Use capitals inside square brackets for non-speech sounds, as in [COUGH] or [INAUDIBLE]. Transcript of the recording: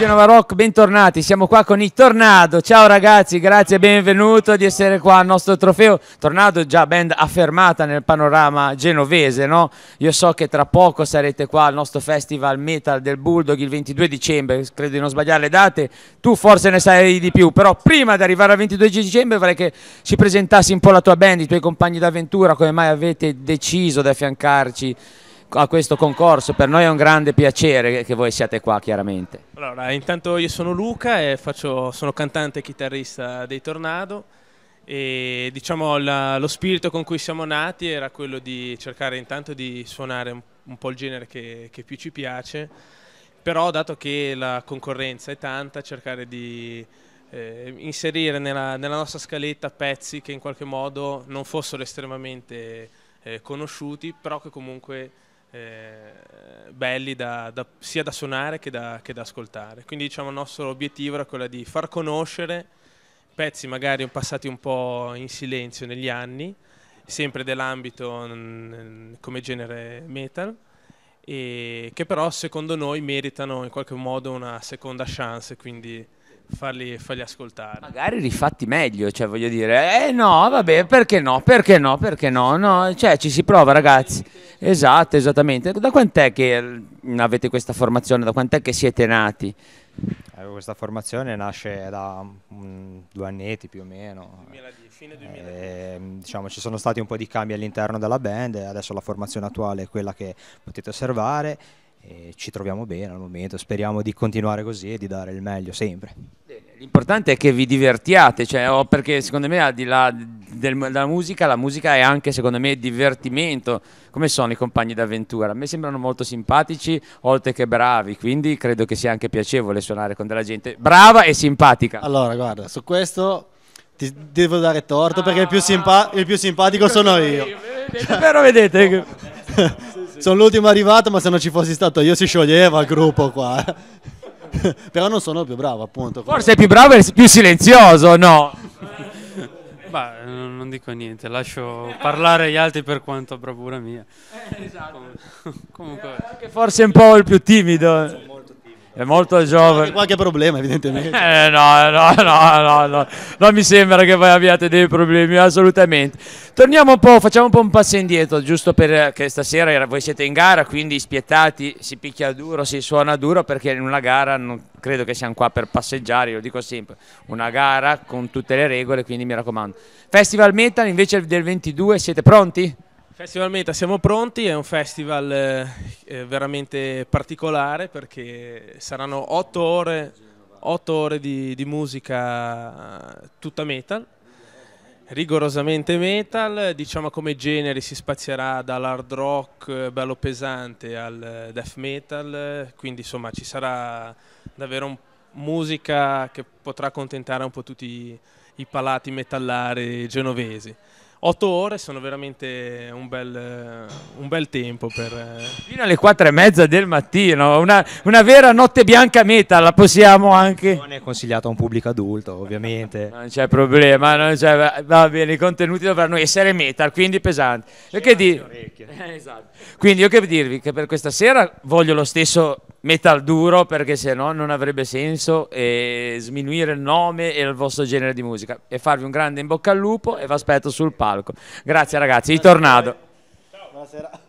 Genova Rock, bentornati. Siamo qua con i Tornado. Ciao ragazzi, grazie benvenuto di essere qua al nostro trofeo. Tornado già band affermata nel panorama genovese, no? Io so che tra poco sarete qua al nostro festival metal del Bulldog il 22 dicembre, credo di non sbagliare le date. Tu forse ne sai di più, però prima di arrivare al 22 dicembre vorrei che ci presentassi un po' la tua band, i tuoi compagni d'avventura, come mai avete deciso di affiancarci a questo concorso, per noi è un grande piacere che voi siate qua chiaramente. Allora, intanto io sono Luca e faccio, sono cantante e chitarrista dei Tornado e diciamo la, lo spirito con cui siamo nati era quello di cercare intanto di suonare un, un po' il genere che, che, più ci piace, però dato che la concorrenza è tanta, cercare di eh, inserire nella, nella nostra scaletta pezzi che in qualche modo non fossero estremamente... Eh, conosciuti, però che comunque eh, belli da, da, sia da suonare che da, che da, ascoltare. Quindi diciamo il nostro obiettivo era quello di far conoscere pezzi magari passati un po' in silenzio negli anni, sempre dell'ambito come genere metal, e che però secondo noi meritano in qualche modo una seconda chance, quindi farli, farli, ascoltare. Magari rifatti meglio, cioè voglio dire, eh no, vabbè, perché no, perché no, perché no, no cioè ci si prova ragazzi. Esatto, esattamente. Da quant'è che avete questa formazione, da quant'è che siete nati? Eh, questa formazione nasce da um, due annetti più o meno. 2010, fine 2010. Eh, e, diciamo, ci sono stati un po' di cambi all'interno della band, adesso la formazione attuale è quella che potete osservare ci troviamo bene al momento, speriamo di continuare così e di dare il meglio sempre l'importante è che vi divertiate, cioè, perché secondo me al di là della musica, la musica è anche secondo me divertimento, come sono i compagni d'avventura, a me sembrano molto simpatici oltre che bravi, quindi credo che sia anche piacevole suonare con della gente brava e simpatica. Allora guarda, su questo ti devo dare torto ah, perché il più, simpa il più simpatico sono io. io. Vedete, però vedete... Che... sì, [LAUGHS] sì. Sono l'ultimo arrivato, ma se non ci fossi stato io si scioglieva il gruppo qua. [LAUGHS] però non sono più bravo appunto. Forse è più bravo e più silenzioso, no? [LAUGHS] Beh, non dico niente, lascio parlare gli altri per quanto bravura mia. Eh, esatto. Comunque. Anche forse un po' il più timido è molto giovane. Qualche problema evidentemente. Eh, no, no, no, no, no, non mi sembra che voi abbiate dei problemi, assolutamente. Torniamo un po', facciamo un po' un passo indietro, giusto perché eh, stasera voi siete in gara, quindi spietati, si picchia duro, si suona duro, perché in una gara non credo che siamo qua per passeggiare, lo dico sempre, una gara con tutte le regole, quindi mi raccomando. Festival Metal invece del 22, siete pronti? Festival Meta siamo pronti, è un festival eh, eh, veramente particolare perché saranno otto ore, 8 ore di, di, musica tutta metal, rigorosamente metal, diciamo come generi si spazierà dall'hard rock eh, bello pesante al eh, death metal, quindi insomma ci sarà davvero musica che potrà accontentare un po' tutti i palati metallari genovesi. 8 ore sono veramente un bel, un bel tempo per... Fino alle 4 e mezza del mattino, una, una vera notte bianca meta, la possiamo anche... Non è consigliato a un pubblico adulto, ovviamente. non c'è problema, non c'è, va bene, i contenuti dovranno essere metal, quindi pesanti. Che di... eh, [LAUGHS] esatto. Quindi io che dirvi che per questa sera voglio lo stesso metal duro perché se no non avrebbe senso eh, sminuire il nome e il vostro genere di musica e farvi un grande in bocca al lupo e vi aspetto sul palco grazie ragazzi Buonasera. ritornato Ciao. Buonasera.